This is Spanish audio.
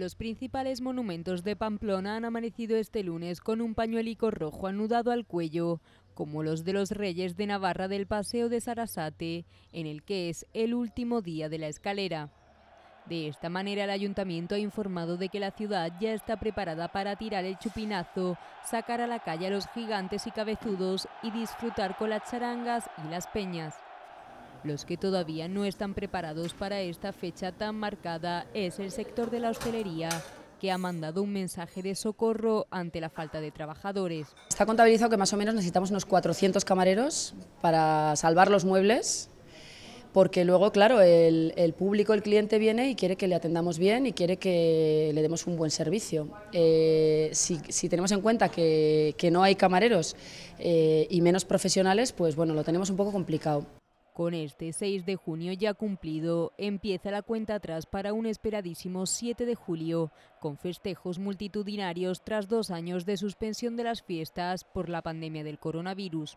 Los principales monumentos de Pamplona han amanecido este lunes con un pañuelico rojo anudado al cuello, como los de los Reyes de Navarra del Paseo de Sarasate, en el que es el último día de la escalera. De esta manera el ayuntamiento ha informado de que la ciudad ya está preparada para tirar el chupinazo, sacar a la calle a los gigantes y cabezudos y disfrutar con las charangas y las peñas. Los que todavía no están preparados para esta fecha tan marcada es el sector de la hostelería, que ha mandado un mensaje de socorro ante la falta de trabajadores. Está contabilizado que más o menos necesitamos unos 400 camareros para salvar los muebles, porque luego, claro, el, público, el cliente viene y quiere que le atendamos bien y quiere que le demos un buen servicio. Eh, si, tenemos en cuenta que, no hay camareros eh, y menos profesionales, pues bueno, lo tenemos un poco complicado. Con este 6 de junio ya cumplido, empieza la cuenta atrás para un esperadísimo 7 de julio, con festejos multitudinarios tras dos años de suspensión de las fiestas por la pandemia del coronavirus.